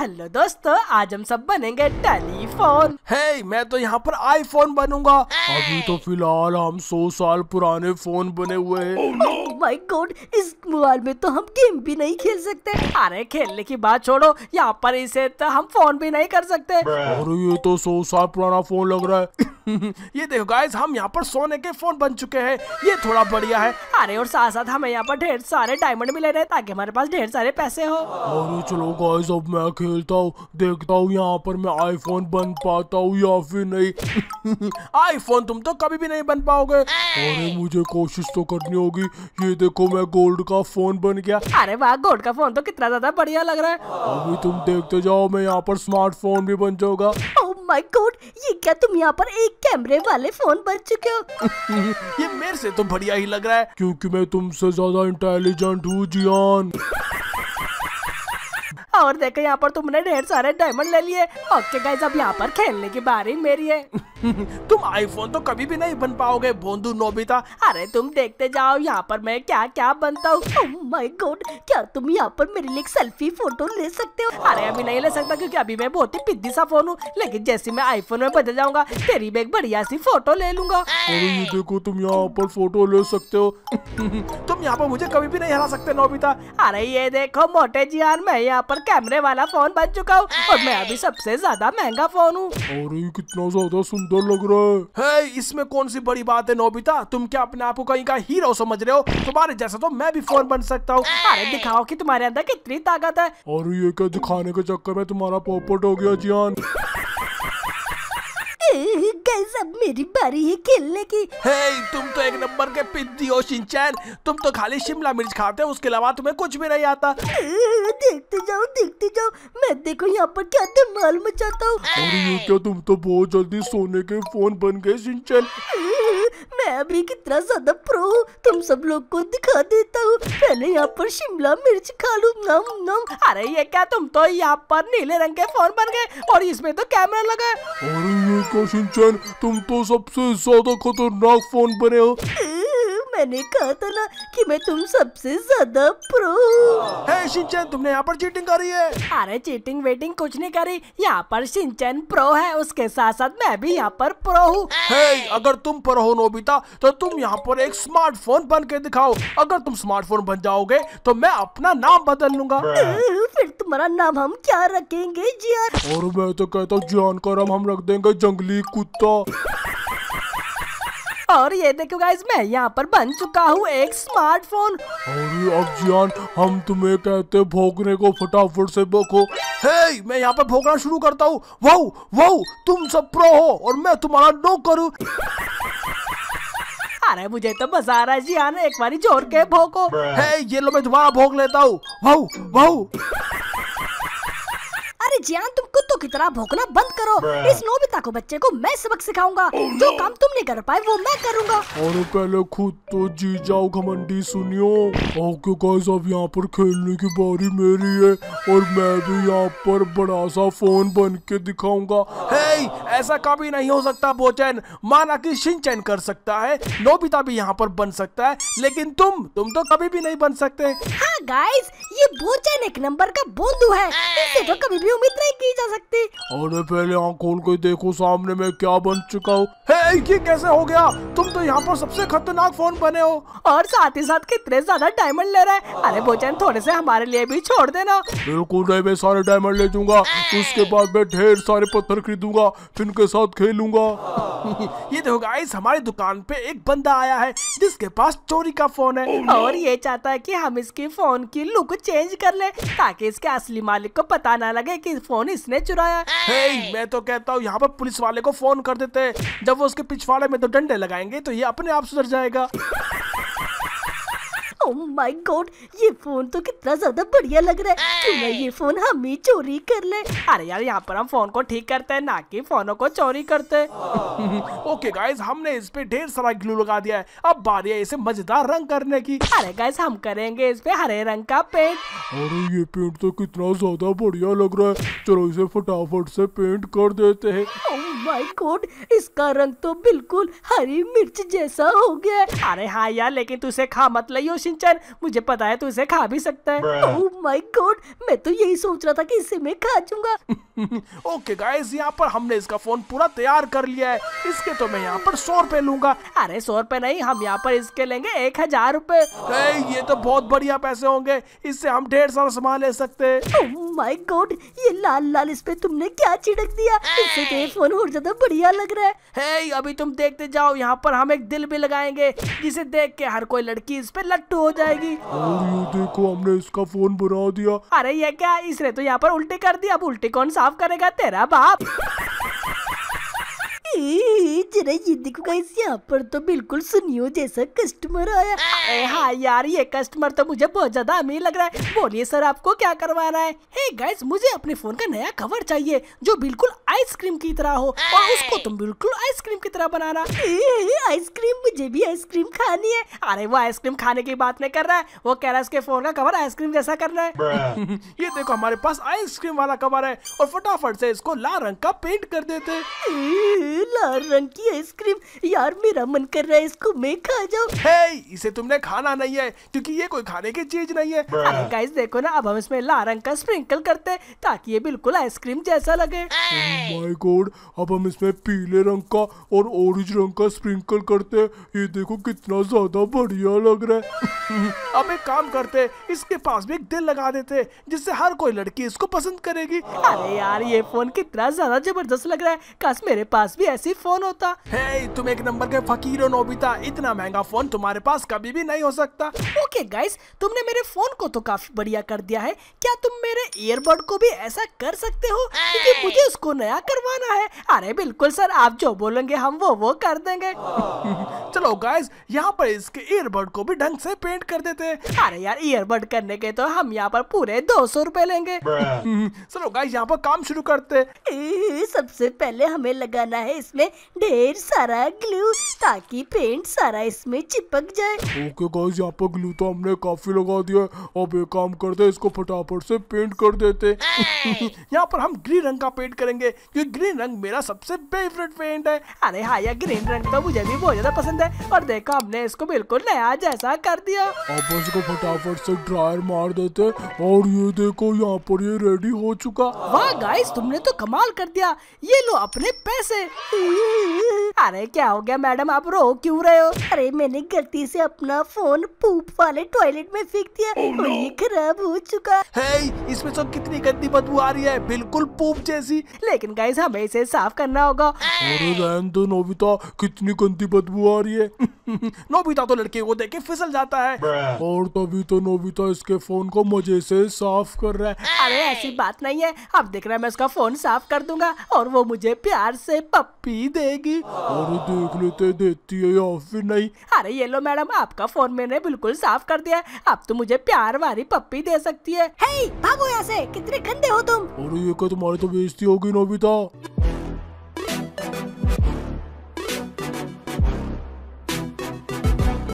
Hello दोस्तों आज हम सब बनेंगे टेलीफोन हे hey, मैं तो यहाँ पर आईफोन बनूंगा hey! अभी तो फिलहाल हम सौ साल पुराने फोन बने हुए हैं माय oh गॉड oh इस मोबाइल में तो हम गेम भी नहीं खेल सकते अरे खेलने की बात छोड़ो यहाँ पर इसे तो हम फोन भी नहीं कर सकते अरे ये तो सौ साल पुराना फोन लग रहा है ये देखो गाइस हम यहाँ पर सोने के फोन बन चुके हैं ये थोड़ा बढ़िया है अरे और साथ साथ हमें यहाँ पर ढेर सारे डायमंड मिले रहे ताकि हमारे पास ढेर सारे पैसे हो अरे चलो गाइस अब मैं खेलता हूँ देखता हूँ यहाँ पर मैं आईफोन बन पाता हूँ या फिर नहीं आईफोन तुम तो कभी भी नहीं बन पाओगे अरे मुझे कोशिश तो करनी होगी ये देखो मैं गोल्ड का फोन बन गया अरे वाह गोल्ड का फोन तो कितना ज्यादा बढ़िया लग रहा है अभी तुम देखते जाओ मैं यहाँ पर स्मार्टफोन भी बन जाऊंगा माय गॉड ये क्या तुम यहाँ पर एक कैमरे वाले फोन बन चुके हो ये मेरे से तो बढ़िया ही लग रहा है क्योंकि मैं तुमसे ज्यादा इंटेलिजेंट हूँ जियान और देखो यहाँ पर तुमने ढेर सारे डायमंड ले लिए ओके गाइस अब यहाँ पर खेलने की बारी मेरी है तुम आईफोन तो कभी भी नहीं बन पाओगे बोंदू नोबिता अरे तुम देखते जाओ यहाँ पर मैं क्या क्या बनता हूँ माय oh गॉड क्या तुम यहाँ पर मेरे लिए सेल्फी फोटो ले सकते हो अरे अभी नहीं ले सकता क्योंकि अभी मैं बहुत ही पिद्दी सा फोन हूँ लेकिन जैसे मैं आईफोन में बदल जाऊंगा तेरी मैं एक बढ़िया सी फोटो ले लूंगा अरे ये देखो तुम यहाँ पर फोटो ले सकते हो तुम यहाँ पर मुझे कभी भी नहीं हरा सकते नोबिता अरे ये देखो मोटे जी यार मैं यहाँ पर कैमरे वाला फोन बन चुका हूँ और मैं अभी सबसे ज्यादा महंगा फोन हूँ अरे कितना ज्यादा सुंदर मजेदार लग रहा है hey, इसमें कौन सी बड़ी बात है नोबिता तुम क्या अपने आप को कहीं का हीरो समझ रहे हो तुम्हारे जैसा तो मैं भी फोन बन सकता हूँ अरे दिखाओ कि तुम्हारे अंदर कितनी ताकत है और ये क्या दिखाने के चक्कर में तुम्हारा पोपट हो गया जियान गाइस अब मेरी बारी है खेलने की हे hey, तुम तो एक नंबर के पिद्दी हो शिनचैन तुम तो खाली शिमला मिर्च खाते हो उसके अलावा तुम्हें कुछ भी नहीं आता देखते जाओ देखते जाओ मैं देखो यहाँ पर क्या धमाल मचाता हूँ अरे क्या तुम तो बहुत जल्दी सोने के फोन बन गए शिनचैन मैं अभी कितना ज्यादा प्रो हूँ तुम सब लोग को दिखा देता हूँ पहले यहाँ पर शिमला मिर्च खा लू नम नम अरे ये क्या तुम तो यहाँ पर नीले रंग के फोन बन गए और इसमें तो कैमरा लगा है अरे ये क्या सिंचन तुम तो सबसे ज्यादा खतरनाक फोन बने हो मैंने कहा था ना कि मैं तुम सबसे ज्यादा प्रो सिंचन तुमने यहाँ पर चीटिंग करी है अरे चीटिंग वेटिंग कुछ नहीं करी यहाँ पर सिंचन प्रो है उसके साथ साथ मैं भी यहाँ पर प्रो हूँ hey, अगर तुम प्रो हो नोबिता तो तुम यहाँ पर एक स्मार्टफोन बन के दिखाओ अगर तुम स्मार्टफोन बन जाओगे तो मैं अपना नाम बदल लूंगा फिर तुम्हारा नाम हम क्या रखेंगे जियान और मैं तो कहता हूँ जियान का नाम हम रख देंगे जंगली कुत्ता और ये देखो गाइज मैं यहाँ पर बन चुका हूँ एक स्मार्टफोन अरे अब जियान हम तुम्हें कहते भोगने को फटाफट से भोगो हे मैं यहाँ पर भोगना शुरू करता हूँ वो वो तुम सब प्रो हो और मैं तुम्हारा नो करू अरे मुझे तो मजा आ रहा है जी आने एक बारी जोर के भोगो हे ये लो मैं तुम्हारा भोग लेता हूँ वाह वाह जियान तुम कुत्तों की तरह भौंकना बंद करो इस नोबिता को बच्चे को मैं सबक सिखाऊंगा oh, जो काम तुम नहीं कर पाए वो मैं करूंगा और पहले खुद तो जी जाओ घमंडी सुनियो ओके गाइस अब यहाँ पर खेलने की बारी मेरी है और मैं भी यहाँ पर बड़ा सा फोन बन के दिखाऊंगा hey, ऐसा कभी नहीं हो सकता बोचैन माना की सिंचन कर सकता है नोबिता भी यहाँ पर बन सकता है लेकिन तुम तुम तो कभी भी नहीं बन सकते हाँ गाइस ये भोजन एक नंबर का बोंदू है इससे तो कभी भी उम्मीद नहीं की जा सकती अरे पहले आँख खोल के देखो सामने में क्या बन चुका हूँ ये कैसे हो गया तुम तो यहाँ पर सबसे खतरनाक फोन बने हो और साथ ही साथ कितने ज्यादा डायमंड ले रहे हैं अरे भोजन थोड़े से हमारे लिए भी छोड़ देना बिल्कुल नहीं मैं सारे डायमंड ले दूंगा उसके बाद मैं ढेर सारे पत्थर खरीदूंगा फिर उनके साथ खेलूंगा ये देखो गाइस हमारी दुकान पे एक बंदा आया है जिसके पास चोरी का फोन है और ये चाहता है कि हम इसके फोन की लुक चेंज कर ले ताकि इसके असली मालिक को पता ना लगे कि फोन इसने चुराया hey, मैं तो कहता हूँ यहाँ पर पुलिस वाले को फोन कर देते हैं जब वो उसके पिछवाड़े में तो डंडे लगाएंगे तो ये अपने आप सुधर जाएगा माय oh गॉड ये फोन तो कितना ज्यादा बढ़िया लग रहा है क्यों ना ये फोन हम ही चोरी कर ले अरे यार यहाँ पर हम फोन को ठीक करते हैं ना कि फोनों को चोरी करते हैं ओके गाइस हमने इस पे ढेर सारा ग्लू लगा दिया है अब बारी है इसे मजेदार रंग करने की अरे गाइस हम करेंगे इस पे हरे रंग का पेंट अरे ये पेंट तो कितना ज्यादा बढ़िया लग रहा है चलो इसे फटाफट से पेंट कर देते हैं माय oh गॉड इसका रंग तो बिल्कुल हरी मिर्च जैसा हो गया अरे हाँ यार लेकिन तू इसे खा मत लियो शिनचान मुझे पता है तू इसे खा भी सकता है ओह माय गॉड मैं तो यही सोच रहा था कि इसे मैं खा जाऊंगा ओके गाइस यहां पर हमने इसका फोन पूरा तैयार कर लिया है इसके तो मैं यहां पर 100 रुपए लूंगा अरे 100 रुपए नहीं हम यहां पर इसके लेंगे 1000 रुपए ए ये तो बहुत बढ़िया पैसे होंगे इससे हम ढेर सारा सामान ले सकते हैं ओह माय गॉड ये लाल लाल इस पे तुमने क्या छिड़क दिया इससे तो फोन और ज्यादा बढ़िया लग रहा है ए अभी तुम देखते जाओ यहां पर हम एक दिल भी लगाएंगे जिसे देख के हर कोई लड़की इस पे लट्टू हो जाएगी ये देखो हमने इसका फोन बुरा दिया अरे ये क्या इसने तो यहाँ पर उल्टी कर दिया अब उल्टी कौन साफ करेगा तेरा बाप जरा ये देखो गाइस यहाँ पर तो बिल्कुल सुनियो जैसा कस्टमर आया ए, हाँ यार ये कस्टमर तो मुझे बहुत ज्यादा अमीर लग रहा है बोलिए सर आपको क्या करवाना है हे गाइस मुझे अपने फोन का नया कवर चाहिए जो बिल्कुल आइसक्रीम की तरह हो और उसको तुम बिल्कुल आइसक्रीम की तरह बनाना आइसक्रीम मुझे भी आइसक्रीम खानी है अरे वो आइसक्रीम खाने की बात नहीं कर रहा है वो कह रहा है उसके फोन का कवर आइसक्रीम जैसा करना है ये देखो हमारे पास आइसक्रीम वाला कवर है और फटाफट से इसको लाल रंग का पेंट कर देते लाल रंग की आइसक्रीम यार मेरा मन कर रहा है इसको मैं खा जाऊं hey, इसे तुमने खाना नहीं है क्योंकि ये कोई खाने की चीज नहीं है अरे गाइस देखो ना अब हम इसमें लाल रंग का स्प्रिंकल करते हैं ताकि ये बिल्कुल आइसक्रीम जैसा लगे माय गॉड oh अब हम इसमें पीले रंग का और ऑरेंज रंग का स्प्रिंकल करते हैं ये देखो कितना ज्यादा बढ़िया लग रहा है अब एक काम करते इसके पास भी एक दिल लगा देते जिससे हर कोई लड़की इसको पसंद करेगी अरे यार ये फोन कितना ज्यादा जबरदस्त लग रहा है काश मेरे पास भी ऐसा ऐसी फोन होता है hey, तुम एक नंबर के फकीर हो नोबिता इतना महंगा फोन तुम्हारे पास कभी भी नहीं हो सकता ओके okay, गाइस तुमने मेरे फोन को तो काफी बढ़िया कर दिया है क्या तुम मेरे ईयरबड को भी ऐसा कर सकते हो क्योंकि hey! मुझे उसको नया करवाना है अरे बिल्कुल सर आप जो बोलेंगे हम वो वो कर देंगे चलो गाइस यहाँ पर इसके ईयरबड को भी ढंग से पेंट कर देते हैं अरे यार ईयरबड करने के तो हम यहाँ पर पूरे दो सौ रूपए लेंगे चलो गाइस यहाँ पर काम शुरू करते सबसे पहले हमें लगाना है इस इसमें ढेर सारा ग्लू ताकि पेंट सारा इसमें चिपक जाए ओके गाइस यहाँ पर ग्लू तो हमने काफी लगा दिया अब एक काम करते इसको फटाफट से पेंट कर देते यहाँ पर हम ग्रीन रंग का पेंट करेंगे क्योंकि ग्रीन रंग मेरा सबसे फेवरेट पेंट है अरे हाँ यार ग्रीन रंग तो मुझे भी बहुत ज्यादा पसंद है और देखो हमने इसको बिल्कुल नया जैसा कर दिया अब इसको फटाफट से ड्रायर मार देते और ये देखो यहाँ पर ये रेडी हो चुका वाह गाइस तुमने तो कमाल कर दिया ये लो अपने पैसे अरे क्या हो गया मैडम आप रो क्यों रहे हो अरे मैंने गलती से अपना फोन पूप वाले टॉयलेट में फेंक दिया oh, no. ये खराब हो चुका है hey, इसमें सब तो कितनी गंदी बदबू आ रही है बिल्कुल पूप जैसी लेकिन गाइस हमें इसे साफ करना होगा अरे रहन दो नोबिता कितनी गंदी बदबू आ रही है नोबिता तो लड़के को देख के फिसल जाता है Bruh. और तभी तो नोबिता इसके फोन को मजे से साफ कर रहा है अरे ऐसी बात नहीं है अब देख रहा है मैं उसका फोन साफ कर दूंगा और वो मुझे प्यार से पप्पा पी देगी अरे देख लेते देती है या फिर नहीं अरे ये लो मैडम आपका फोन मैंने बिल्कुल साफ कर दिया आप तो मुझे प्यार वाली पप्पी दे सकती है हे भागो यहाँ से कितने गंदे हो तुम अरे ये तुम्हारी तो बेइज्जती होगी नोबिता